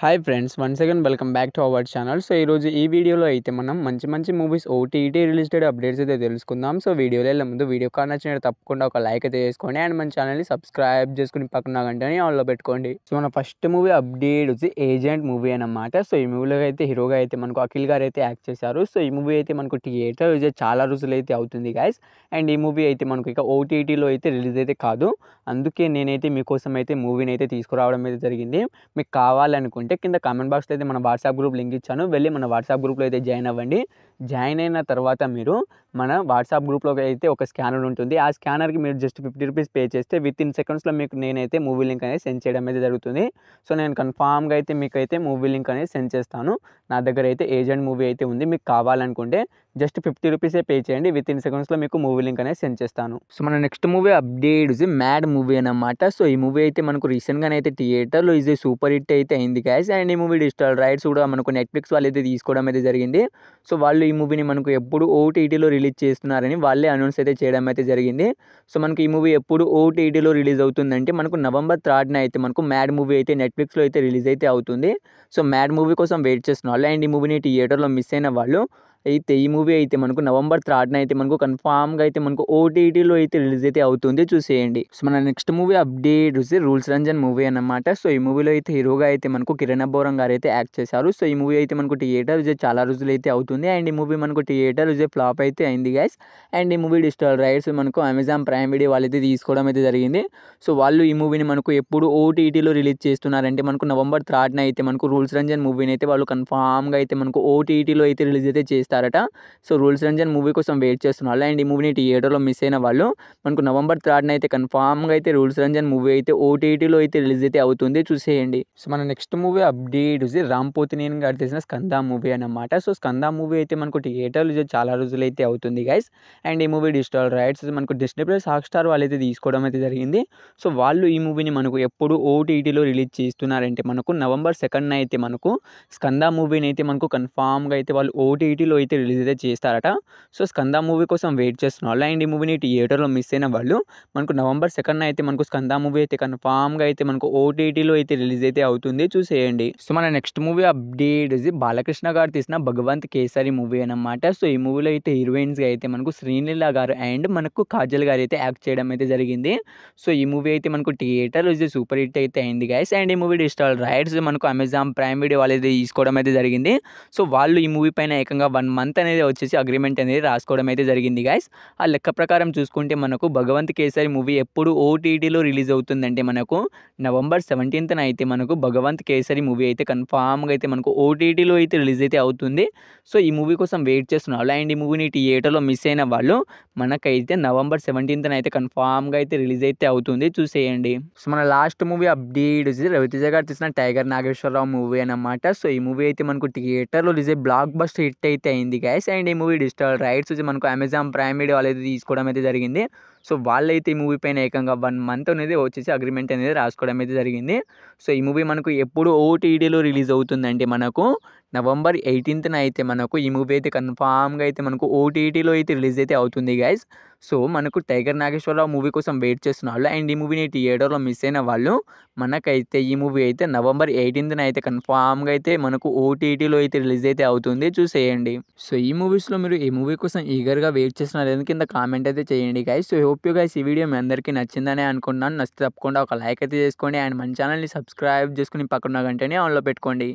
hi friends one second welcome back to our channel so ఈరోజు ఈ వీడియోలో అయితే మనం మంచి మంచి మూవీస్ ఓటీటీ రిలీస్టెడ్ అప్డేట్స్ అయితే తెలుసుకుందాం సో వీడియోలో వెళ్ళే ముందు వీడియో కాల్ నచ్చినట్టు తప్పకుండా ఒక లైక్ అయితే చేసుకోండి అండ్ మన ఛానల్ని సబ్స్క్రైబ్ చేసుకుని పక్కన గంటనే ఆన్లో పెట్టుకోండి సో మన ఫస్ట్ మూవీ అప్డేట్ వచ్చి ఏజెంట్ మూవీ అనమాట సో ఈ మూవీలో అయితే హీరోగా అయితే మనకు అఖిల్ గారు అయితే యాక్ట్ చేశారు సో ఈ మూవీ అయితే మనకు థియేటర్ విజయ్ చాలా రోజులు అయితే అవుతుంది గాయస్ అండ్ ఈ మూవీ అయితే మనకు ఇక ఓటీటీలో అయితే రిలీజ్ అయితే కాదు అందుకే నేనైతే మీకోసం అయితే మూవీని అయితే తీసుకురావడం అయితే జరిగింది మీకు కావాలనుకుంటే ఉంటే కింద కామెంట్ బాక్స్లో అయితే మన వాట్సాప్ గ్రూప్ లింక్ ఇచ్చాను వెళ్ళి మన వాట్సాప్ గ్రూప్లో అయితే జాయిన్ అవ్వండి జాయిన్ అయిన తర్వాత మీరు మన వాట్సాప్ గ్రూప్లో అయితే ఒక స్కానర్ ఉంటుంది ఆ స్కానర్కి మీరు జస్ట్ ఫిఫ్టీ రూపీస్ పే చేస్తే విత్ ఇన్ సెకండ్స్లో మీకు నేనైతే మూవీ లింక్ అనేది సెండ్ చేయడం అయితే జరుగుతుంది సో నేను కన్ఫామ్గా అయితే మీకు అయితే మూవీ లింక్ అనేది సెండ్ చేస్తాను నా దగ్గర అయితే ఏజెంట్ మూవీ అయితే ఉంది మీకు కావాలనుకుంటే జస్ట్ ఫిఫ్టీ రూపీసే పే చేయండి విత్ ఇన్ సెకండ్స్లో మీకు మూవీ లింక్ అనేది సెండ్ చేస్తాను సో మన next movie update Mad movie అనమాట సో ఈ మూవీ అయితే మనకు రీసెంట్గానే అయితే థియేటర్లో ఇది సూపర్ హిట్ అయితే అయింది గ్యాస్ అండ్ ఈ మూవీ డిజిటల్ రైట్స్ కూడా మనకు నెట్ఫ్లిక్స్ వాళ్ళు అయితే తీసుకోవడం అయితే జరిగింది సో వాళ్ళు ఈ మూవీని మనకు ఎప్పుడు ఓటీటీలో రిలీజ్ చేస్తున్నారని వాళ్ళే అనౌన్స్ అయితే చేయడం అయితే జరిగింది సో మనకు ఈ మూవీ ఎప్పుడు ఓటీటీలో రిలీజ్ అవుతుందంటే మనకు నవంబర్ థర్డ్న అయితే మనకు మ్యాడ్ మూవీ అయితే నెట్ఫ్లిక్స్లో అయితే రిలీజ్ అయితే అవుతుంది సో మ్యాడ్ మూవీ కోసం వెయిట్ చేస్తున్న వాళ్ళు అండ్ ఈ మూవీని థియేటర్లో మిస్ అయిన వాళ్ళు అయితే ఈ మూవీ అయితే మనకు నవంబర్ థర్డ్న అయితే మనకు కన్ఫామ్గా అయితే మనకు ఓటీటీలో అయితే రిలీజ్ అయితే అవుతుంది చూసేయండి సో మన నెక్స్ట్ మూవీ అప్డేట్ చూసి రూల్స్ రంజన్ మూవీ అనమాట సో ఈ మూవీలో అయితే హీరోగా అయితే మనకు కిరణ్ అబ్బోరం గారు అయితే యాక్ట్ చేశారు సో ఈ మూవీ అయితే మనకు థియేటర్ విజయ్ చాలా రోజులు అయితే అవుతుంది అండ్ ఈ మూవీ మనకు థియేటర్ విజయ్ ఫ్లాప్ అయితే అయింది గైస్ అండ్ ఈ మూవీ డిజిటల్ రైట్స్ మనకు అమెజాన్ ప్రైమ్ వీడియో వాళ్ళైతే తీసుకోవడం అయితే జరిగింది సో వాళ్ళు ఈ మూవీని మనకు ఎప్పుడు ఓటీటీలో రిలీజ్ చేస్తున్నారంటే మనకు నవంబర్ థర్డ్న అయితే మనకు రూల్స్ రంజన్ మూవీని అయితే వాళ్ళు కన్ఫామ్గా అయితే మనకు ఓటీటీలో అయితే రిలీజ్ అయితే చేస్తారు చేస్తారట సో రూల్స్ రంజన్ మూవీ కోసం వెయిట్ చేస్తున్నారు అండ్ ఈ మూవీని థియేటర్లో మిస్ అయిన వాళ్ళు మనకు నవంబర్ థర్డ్న అయితే కన్ఫామ్గా అయితే రూల్స్ రంజన్ మూవీ అయితే ఓటీటీలో అయితే రిలీజ్ అయితే అవుతుంది చూసేయండి సో మన నెక్స్ట్ మూవీ అప్డేట్ వచ్చి రామ్ నేను గారు తెలిసిన స్కందా మూవీ అనమాట సో స్కందా మూవీ అయితే మనకు థియేటర్లు చాలా రోజులు అయితే అవుతుంది గైస్ అండ్ ఈ మూవీ డిజిటల్ రైట్స్ మనకు డిస్నీ ప్లస్ స్టార్ వాళ్ళు అయితే తీసుకోవడం అయితే జరిగింది సో వాళ్ళు ఈ మూవీని మనకు ఎప్పుడు ఓటీటీలో రిలీజ్ చేస్తున్నారంటే మనకు నవంబర్ సెకండ్న అయితే మనకు స్కందా మూవీని అయితే మనకు కన్ఫామ్గా అయితే వాళ్ళు ఓటీటీలో అయితే రిలీజ్ అయితే చేస్తారట సో స్కంద మూవీ కోసం వెయిట్ చేస్తున్న వాళ్ళు అండ్ ఈ మూవీని థియేటర్లో మిస్ అయిన వాళ్ళు మనకు నవంబర్ సెకండ్ అయితే మనకు స్కంద మూవీ అయితే కన్ఫామ్గా అయితే మనకు ఓటీటీలో అయితే రిలీజ్ అయితే అవుతుంది చూసేయండి సో మన next movie update Balakrishna garu తీసిన భగవంత్ కేసరి మూవీ అనమాట సో ఈ మూవీలో అయితే హీరోయిన్స్గా అయితే మనకు శ్రీలీల గారు అండ్ మనకు కాజల్ గారు అయితే యాక్ట్ చేయడం అయితే జరిగింది సో ఈ మూవీ అయితే మనకు ఇది సూపర్ హిట్ అయితే అయింది గైస్ అండ్ ఈ మూవీ డిజిటల్ రైడ్స్ మనకు అమెజాన్ ప్రైమ్ వీడియో వాళ్ళు తీసుకోవడం అయితే జరిగింది సో వాళ్ళు ఈ మూవీ పైన ఏకంగా వన్ వన్ మంత్ అనేది వచ్చేసి అగ్రిమెంట్ అనేది రాసుకోవడం అయితే జరిగింది గాయస్ ఆ లెక్క ప్రకారం చూసుకుంటే మనకు భగవంత్ కేసరి మూవీ ఎప్పుడు ఓటీటీలో రిలీజ్ అవుతుందంటే మనకు నవంబర్ సెవెంటీన్త్న అయితే మనకు భగవంత్ కేసరి మూవీ అయితే కన్ఫామ్గా అయితే మనకు ఓటీటీలో అయితే రిలీజ్ అయితే అవుతుంది సో ఈ మూవీ కోసం వెయిట్ చేస్తున్నారు అండ్ ఈ మూవీని థియేటర్లో మిస్ అయిన వాళ్ళు మనకైతే నవంబర్ సెవెంటీన్త్న అయితే కన్ఫామ్గా అయితే రిలీజ్ అయితే అవుతుంది చూసేయండి సో మన లాస్ట్ మూవీ అప్డేట్ వచ్చేసి రవితేజ గారు తీసిన టైగర్ నాగేశ్వరరావు మూవీ అనమాట సో ఈ మూవీ అయితే మనకు థియేటర్లో రిలీజ్ బ్లాక్ బస్ట్ హిట్ అయితే అయింది గ్యాస్ అండ్ ఈ మూవీ డిజిటల్ రైట్స్ వచ్చి మనకు అమెజాన్ ప్రైమ్ వీడియో అనేది తీసుకోవడం అయితే జరిగింది సో వాళ్ళైతే ఈ మూవీ పైన ఏకంగా వన్ మంత్ అనేది వచ్చేసి అగ్రిమెంట్ అనేది రాసుకోవడం అయితే జరిగింది సో ఈ మూవీ మనకు ఎప్పుడు ఓటీడీలో రిలీజ్ అవుతుందంటే మనకు నవంబర్ ఎయిటీన్త్న అయితే మనకు ఈ మూవీ అయితే కన్ఫామ్గా అయితే మనకు ఓటీటీలో అయితే రిలీజ్ అయితే అవుతుంది గైస్ సో మనకు టైగర్ నాగేశ్వరరావు మూవీ కోసం వెయిట్ చేస్తున్న వాళ్ళు అండ్ ఈ మూవీని థియేటర్లో మిస్ అయిన వాళ్ళు మనకైతే ఈ మూవీ అయితే నవంబర్ ఎయిటీన్త్న అయితే కన్ఫామ్గా అయితే మనకు ఓటీటీలో అయితే రిలీజ్ అయితే అవుతుంది చూసేయండి సో ఈ మూవీస్లో మీరు ఈ మూవీ కోసం ఈగర్గా వెయిట్ చేస్తున్నారు కింద కామెంట్ అయితే చేయండి guys so hope you guys ఈ వీడియో మీ అందరికీ నచ్చిందని అనుకున్నాను నచ్చితే తప్పకుండా ఒక లైక్ అయితే చేసుకోండి అండ్ మన ఛానల్ని సబ్స్క్రైబ్ చేసుకుని పక్కన గంటనే ఆన్లో పెట్టుకోండి